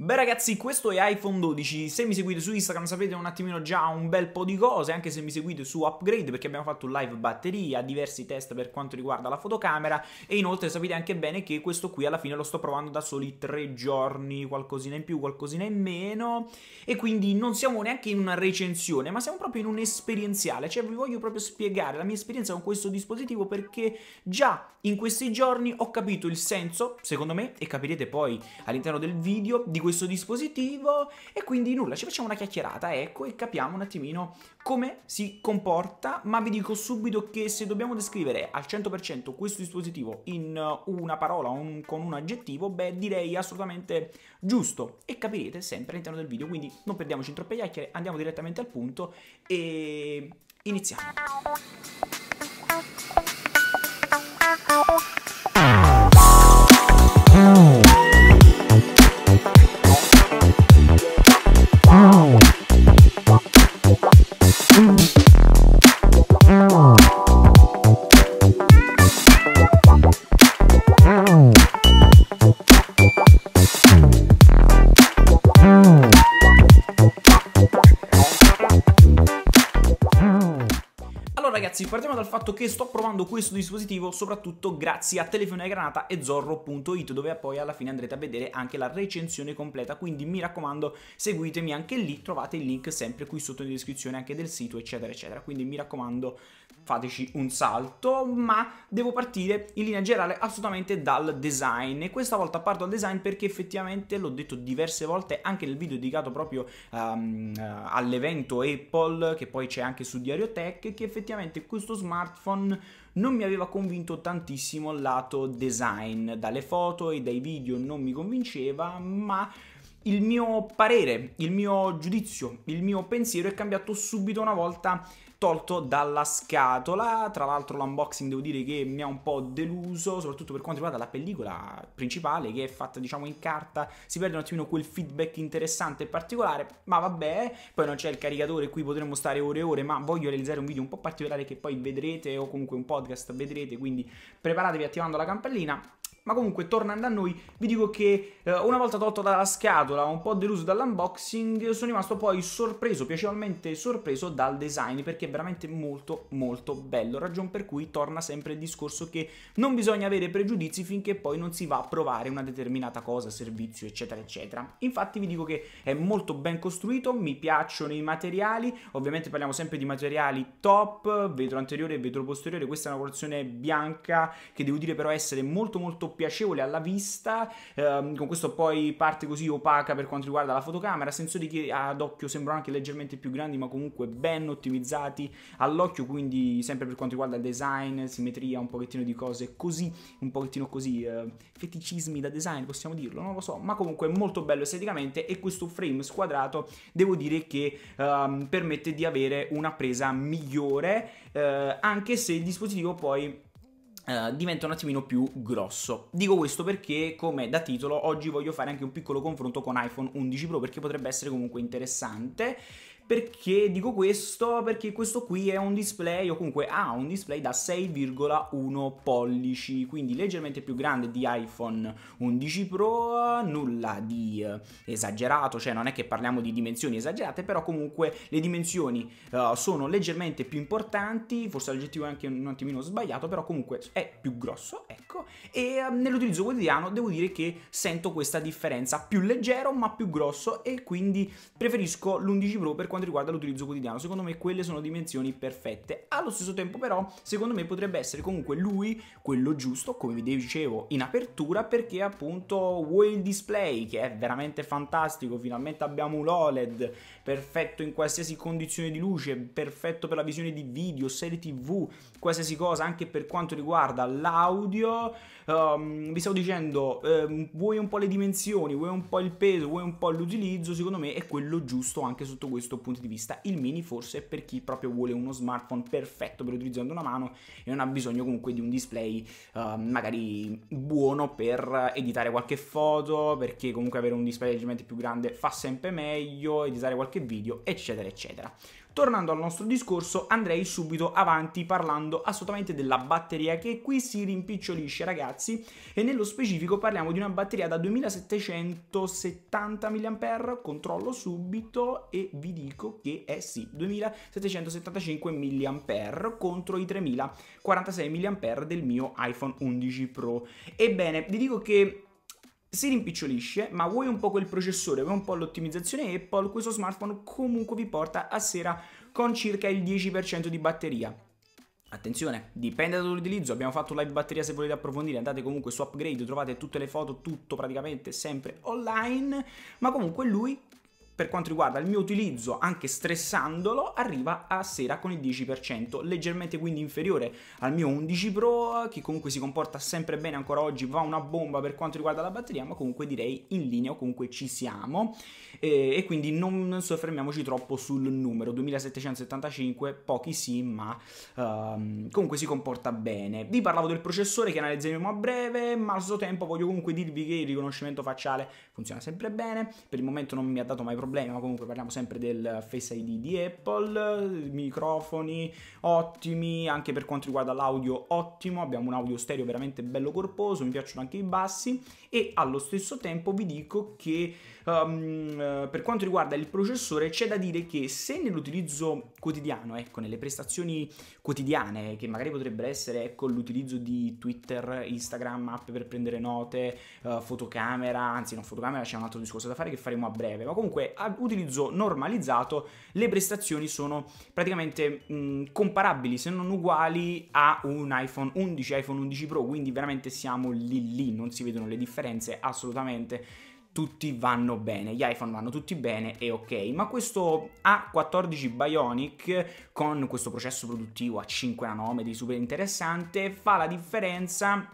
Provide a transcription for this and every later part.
Beh ragazzi, questo è iPhone 12, se mi seguite su Instagram sapete un attimino già un bel po' di cose, anche se mi seguite su Upgrade perché abbiamo fatto un live batteria, diversi test per quanto riguarda la fotocamera e inoltre sapete anche bene che questo qui alla fine lo sto provando da soli tre giorni, qualcosina in più, qualcosina in meno e quindi non siamo neanche in una recensione ma siamo proprio in un esperienziale, cioè vi voglio proprio spiegare la mia esperienza con questo dispositivo perché già in questi giorni ho capito il senso, secondo me, e capirete poi all'interno del video di questo questo dispositivo e quindi nulla, ci facciamo una chiacchierata, ecco, e capiamo un attimino come si comporta, ma vi dico subito che se dobbiamo descrivere al 100% questo dispositivo in una parola o un, con un aggettivo, beh, direi assolutamente giusto e capirete sempre all'interno del video, quindi non perdiamoci in troppe chiacchiere, andiamo direttamente al punto e iniziamo. ragazzi partiamo dal fatto che sto provando questo dispositivo soprattutto grazie a Telefonia Granata e Zorro.it dove poi alla fine andrete a vedere anche la recensione completa quindi mi raccomando seguitemi anche lì trovate il link sempre qui sotto in descrizione anche del sito eccetera eccetera quindi mi raccomando fateci un salto, ma devo partire in linea generale assolutamente dal design e questa volta parto dal design perché effettivamente l'ho detto diverse volte anche nel video dedicato proprio um, all'evento Apple che poi c'è anche su Diario Tech che effettivamente questo smartphone non mi aveva convinto tantissimo il lato design, dalle foto e dai video non mi convinceva, ma il mio parere, il mio giudizio, il mio pensiero è cambiato subito una volta tolto dalla scatola. Tra l'altro l'unboxing devo dire che mi ha un po' deluso, soprattutto per quanto riguarda la pellicola principale che è fatta diciamo in carta, si perde un attimino quel feedback interessante e particolare, ma vabbè, poi non c'è il caricatore, qui potremmo stare ore e ore, ma voglio realizzare un video un po' particolare che poi vedrete o comunque un podcast vedrete, quindi preparatevi attivando la campanellina ma comunque tornando a noi vi dico che eh, una volta tolto dalla scatola, un po' deluso dall'unboxing, sono rimasto poi sorpreso, piacevolmente sorpreso dal design perché è veramente molto molto bello, ragion per cui torna sempre il discorso che non bisogna avere pregiudizi finché poi non si va a provare una determinata cosa, servizio eccetera eccetera. Infatti vi dico che è molto ben costruito, mi piacciono i materiali, ovviamente parliamo sempre di materiali top, vetro anteriore e vetro posteriore, questa è una porzione bianca che devo dire però essere molto molto piacevole alla vista, ehm, con questo poi parte così opaca per quanto riguarda la fotocamera, sensori che ad occhio sembrano anche leggermente più grandi ma comunque ben ottimizzati all'occhio, quindi sempre per quanto riguarda il design, simmetria, un pochettino di cose così, un pochettino così, eh, feticismi da design possiamo dirlo, non lo so, ma comunque molto bello esteticamente e questo frame squadrato devo dire che ehm, permette di avere una presa migliore, eh, anche se il dispositivo poi eh, diventa un attimino più grosso. Dico questo perché, come da titolo, oggi voglio fare anche un piccolo confronto con iPhone 11 Pro perché potrebbe essere comunque interessante. Perché dico questo? Perché questo qui è un display o comunque ha ah, un display da 6,1 pollici, quindi leggermente più grande di iPhone 11 Pro, nulla di esagerato, cioè non è che parliamo di dimensioni esagerate, però comunque le dimensioni uh, sono leggermente più importanti, forse l'aggettivo è anche un attimino sbagliato, però comunque è più grosso, ecco, e uh, nell'utilizzo quotidiano devo dire che sento questa differenza, più leggero ma più grosso e quindi preferisco l'11 Pro per quanto quanto riguarda l'utilizzo quotidiano. Secondo me quelle sono dimensioni perfette. Allo stesso tempo però, secondo me potrebbe essere comunque lui quello giusto, come vi dicevo in apertura, perché appunto vuoi il display che è veramente fantastico, finalmente abbiamo un OLED perfetto in qualsiasi condizione di luce, perfetto per la visione di video, serie TV, qualsiasi cosa, anche per quanto riguarda l'audio. Um, vi stavo dicendo, um, vuoi un po' le dimensioni, vuoi un po' il peso, vuoi un po' l'utilizzo, secondo me è quello giusto anche sotto questo punto punto di vista il mini forse per chi proprio vuole uno smartphone perfetto per utilizzare una mano e non ha bisogno comunque di un display uh, magari buono per editare qualche foto perché comunque avere un display leggermente più grande fa sempre meglio editare qualche video eccetera eccetera Tornando al nostro discorso, andrei subito avanti parlando assolutamente della batteria che qui si rimpicciolisce ragazzi e nello specifico parliamo di una batteria da 2770 mAh, controllo subito e vi dico che è sì, 2775 mAh contro i 3046 mAh del mio iPhone 11 Pro. Ebbene, vi dico che si rimpicciolisce, ma vuoi un po' quel processore, vuoi un po' l'ottimizzazione Apple, questo smartphone comunque vi porta a sera con circa il 10% di batteria. Attenzione, dipende dall'utilizzo, abbiamo fatto live batteria se volete approfondire, andate comunque su Upgrade, trovate tutte le foto, tutto praticamente sempre online, ma comunque lui per quanto riguarda il mio utilizzo, anche stressandolo, arriva a sera con il 10%, leggermente quindi inferiore al mio 11 Pro, che comunque si comporta sempre bene ancora oggi, va una bomba per quanto riguarda la batteria, ma comunque direi in linea comunque ci siamo. E, e quindi non soffermiamoci troppo sul numero, 2775, pochi sì, ma um, comunque si comporta bene. Vi parlavo del processore che analizzeremo a breve, ma allo stesso tempo voglio comunque dirvi che il riconoscimento facciale funziona sempre bene, per il momento non mi ha dato mai problemi problemi, ma comunque parliamo sempre del Face ID di Apple, microfoni ottimi, anche per quanto riguarda l'audio ottimo, abbiamo un audio stereo veramente bello corposo, mi piacciono anche i bassi e allo stesso tempo vi dico che um, per quanto riguarda il processore c'è da dire che se nell'utilizzo quotidiano, ecco, nelle prestazioni quotidiane, che magari potrebbero essere ecco, l'utilizzo di Twitter, Instagram, app per prendere note, uh, fotocamera, anzi non fotocamera c'è un altro discorso da fare che faremo a breve, ma comunque utilizzo normalizzato le prestazioni sono praticamente mh, comparabili se non uguali a un iPhone 11, iPhone 11 Pro, quindi veramente siamo lì lì, non si vedono le differenze assolutamente tutti vanno bene, gli iPhone vanno tutti bene e ok, ma questo A14 Bionic con questo processo produttivo a 5 nanometri super interessante fa la differenza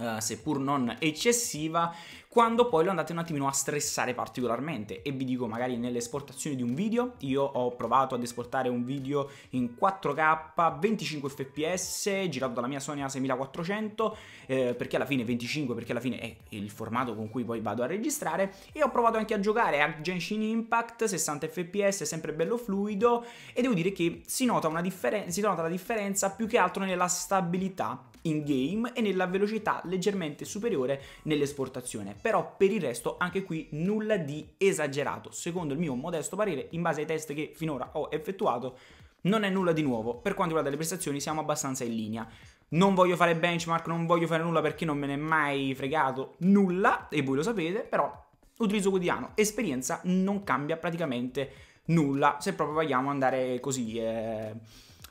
eh, seppur non eccessiva, quando poi lo andate un attimino a stressare particolarmente. E vi dico, magari nell'esportazione di un video, io ho provato ad esportare un video in 4K, 25 fps, girato dalla mia Sony A6400, eh, perché alla fine 25, perché alla fine è il formato con cui poi vado a registrare, e ho provato anche a giocare a Genshin Impact, 60 fps, sempre bello fluido, e devo dire che si nota, differen- si nota la differenza più che altro nella stabilità in game e nella velocità leggermente superiore nell'esportazione. Però per il resto anche qui nulla di esagerato. Secondo il mio modesto parere, in base ai test che finora ho effettuato, non è nulla di nuovo. Per quanto riguarda le prestazioni siamo abbastanza in linea. Non voglio fare benchmark, non voglio fare nulla perché non me ne è mai fregato nulla, e voi lo sapete, però utilizzo quotidiano, esperienza non cambia praticamente nulla, se proprio vogliamo andare così... Eh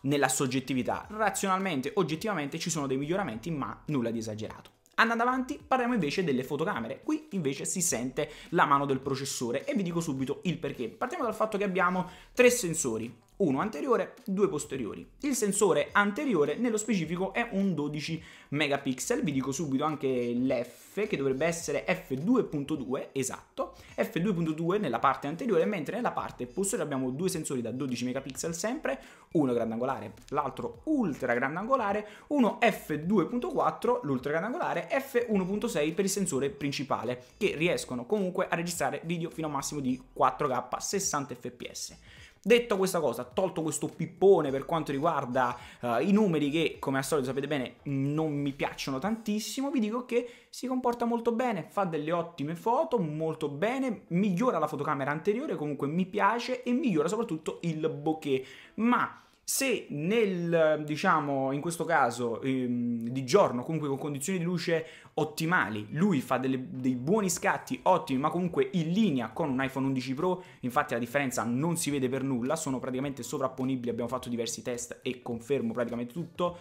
nella soggettività. Razionalmente, oggettivamente ci sono dei miglioramenti, ma nulla di esagerato. Andando avanti parliamo invece delle fotocamere, qui invece si sente la mano del processore e vi dico subito il perché. Partiamo dal fatto che abbiamo tre sensori, uno anteriore, due posteriori. Il sensore anteriore nello specifico è un 12 megapixel, vi dico subito anche l'F che dovrebbe essere F2.2 esatto, F2.2 nella parte anteriore, mentre nella parte posteriore abbiamo due sensori da 12 megapixel sempre, uno grandangolare, l'altro ultra grandangolare, uno F2.4, l'ultra grandangolare, F1.6 per il sensore principale, che riescono comunque a registrare video fino a un massimo di 4K 60 fps. Detto questa cosa, tolto questo pippone per quanto riguarda uh, i numeri che, come al solito sapete bene, non mi piacciono tantissimo, vi dico che si comporta molto bene, fa delle ottime foto, molto bene, migliora la fotocamera anteriore, comunque mi piace e migliora soprattutto il bokeh. Ma se nel, diciamo, in questo caso ehm, di giorno, comunque con condizioni di luce ottimali, lui fa delle, dei buoni scatti ottimi, ma comunque in linea con un iPhone 11 Pro, infatti la differenza non si vede per nulla, sono praticamente sovrapponibili, abbiamo fatto diversi test e confermo praticamente tutto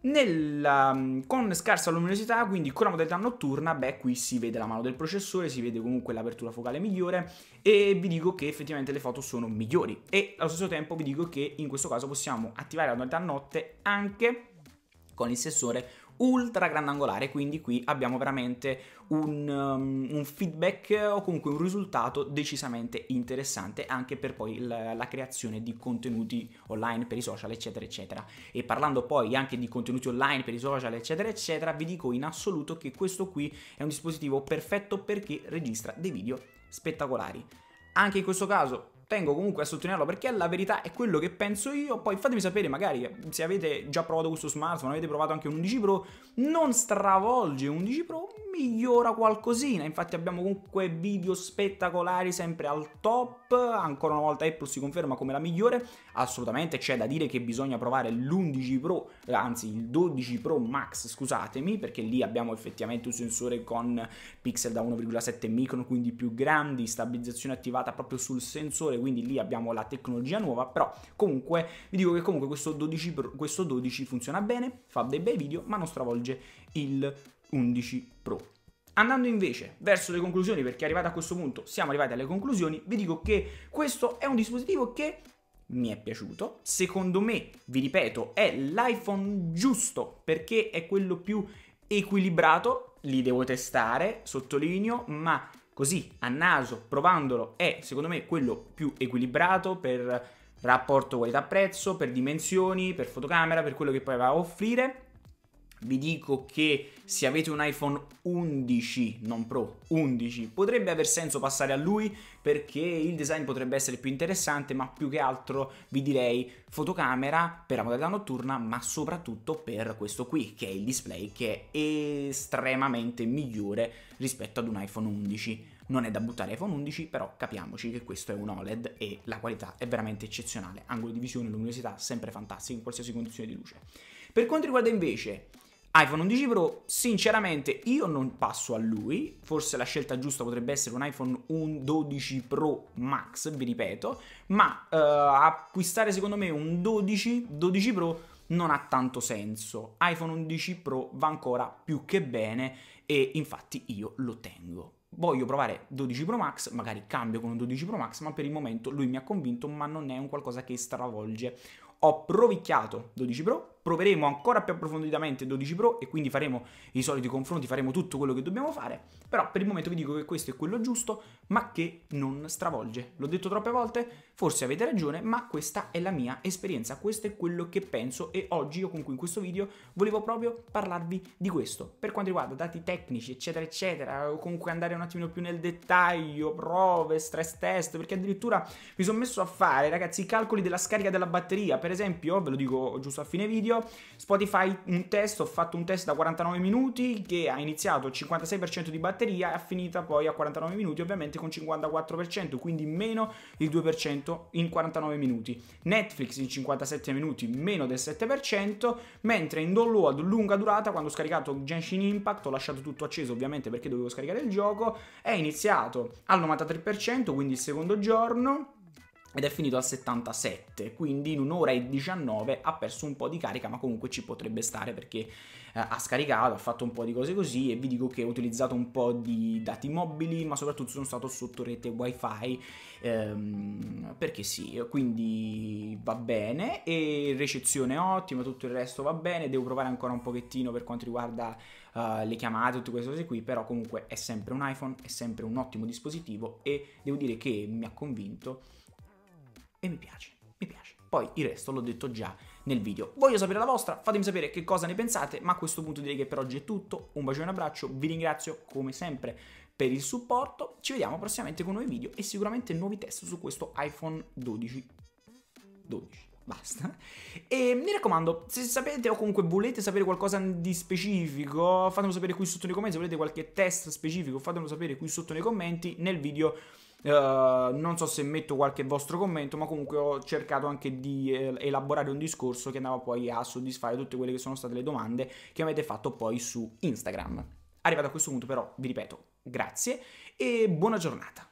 nella, mm, con scarsa luminosità, quindi con la modalità notturna, beh, qui si vede la mano del processore, si vede comunque l'apertura focale migliore e vi dico che effettivamente le foto sono migliori. E allo stesso tempo vi dico che in questo caso possiamo attivare la modalità notte anche con il sensore ultra grandangolare, quindi qui abbiamo veramente un, um, un feedback o comunque un risultato decisamente interessante anche per poi la, la creazione di contenuti online per i social, eccetera, eccetera. E parlando poi anche di contenuti online per i social, eccetera, eccetera, vi dico in assoluto che questo qui è un dispositivo perfetto perché registra dei video spettacolari. Anche in questo caso tengo comunque a sottolinearlo perché la verità è quello che penso io, poi fatemi sapere magari se avete già provato questo smartphone, avete provato anche un 11 Pro, non stravolge un 11 Pro, migliora qualcosina, infatti abbiamo comunque video spettacolari sempre al top, ancora una volta Apple si conferma come la migliore, assolutamente c'è da dire che bisogna provare l'11 Pro, anzi il 12 Pro Max, scusatemi, perché lì abbiamo effettivamente un sensore con pixel da 1,7 micron, quindi più grandi, stabilizzazione attivata proprio sul sensore, quindi lì abbiamo la tecnologia nuova, però comunque vi dico che comunque questo 12, Pro, questo 12 funziona bene, fa dei bei video, ma non stravolge il 11 Pro. Andando invece verso le conclusioni, perché arrivati a questo punto siamo arrivati alle conclusioni, vi dico che questo è un dispositivo che mi è piaciuto. Secondo me, vi ripeto, è l'iPhone giusto perché è quello più equilibrato. Li devo testare, sottolineo, ma così a naso, provandolo, è secondo me quello più equilibrato per rapporto qualità-prezzo, per dimensioni, per fotocamera, per quello che poi va a offrire vi dico che se avete un iPhone 11, non Pro, 11, potrebbe aver senso passare a lui perché il design potrebbe essere più interessante, ma più che altro vi direi fotocamera per la modalità notturna, ma soprattutto per questo qui, che è il display che è estremamente migliore rispetto ad un iPhone 11. Non è da buttare iPhone 11, però capiamoci che questo è un OLED e la qualità è veramente eccezionale. Angolo di visione, luminosità, sempre fantastico in qualsiasi condizione di luce. Per quanto riguarda invece iPhone 11 Pro, sinceramente io non passo a lui, forse la scelta giusta potrebbe essere un iPhone 12 Pro Max, vi ripeto, ma eh, acquistare secondo me un 12, 12 Pro non ha tanto senso. iPhone 11 Pro va ancora più che bene e infatti io lo tengo. Voglio provare 12 Pro Max, magari cambio con un 12 Pro Max, ma per il momento lui mi ha convinto, ma non è un qualcosa che stravolge. Ho provicchiato 12 Pro, proveremo ancora più approfonditamente 12 Pro e quindi faremo i soliti confronti, faremo tutto quello che dobbiamo fare, però per il momento vi dico che questo è quello giusto, ma che non stravolge. L'ho detto troppe volte, forse avete ragione, ma questa è la mia esperienza, questo è quello che penso e oggi io comunque in questo video volevo proprio parlarvi di questo. Per quanto riguarda dati tecnici, eccetera, eccetera, o comunque andare un attimino più nel dettaglio, prove, stress test, perché addirittura mi sono messo a fare, ragazzi, i calcoli della scarica della batteria, per esempio, ve lo dico giusto a fine video, Spotify un test, ho fatto un test da 49 minuti che ha iniziato al 56% di batteria e ha finita poi a 49 minuti ovviamente con 54%, quindi meno il 2% in 49 minuti. Netflix in 57 minuti meno del 7%, mentre in download lunga durata quando ho scaricato Genshin Impact ho lasciato tutto acceso ovviamente perché dovevo scaricare il gioco, è iniziato al 93%, quindi il secondo giorno ed è finito al 77, quindi in un'ora e 19 ha perso un po' di carica, ma comunque ci potrebbe stare perché eh, ha scaricato, ha fatto un po' di cose così e vi dico che ho utilizzato un po' di dati mobili, ma soprattutto sono stato sotto rete wifi, ehm, perché sì, quindi va bene e ricezione ottima, tutto il resto va bene, devo provare ancora un pochettino per quanto riguarda Uh, le chiamate, tutte queste cose qui, però comunque è sempre un iPhone, è sempre un ottimo dispositivo e devo dire che mi ha convinto e mi piace, mi piace. Poi il resto l'ho detto già nel video. Voglio sapere la vostra, fatemi sapere che cosa ne pensate, ma a questo punto direi che per oggi è tutto. Un bacione e un abbraccio, vi ringrazio come sempre per il supporto, ci vediamo prossimamente con nuovi video e sicuramente nuovi test su questo iPhone 12. 12 basta. E mi raccomando, se sapete o comunque volete sapere qualcosa di specifico, fatemelo sapere qui sotto nei commenti, se volete qualche test specifico, fatemelo sapere qui sotto nei commenti nel video eh, non so se metto qualche vostro commento, ma comunque ho cercato anche di eh, elaborare un discorso che andava poi a soddisfare tutte quelle che sono state le domande che avete fatto poi su Instagram. Arrivato a questo punto però vi ripeto grazie e buona giornata.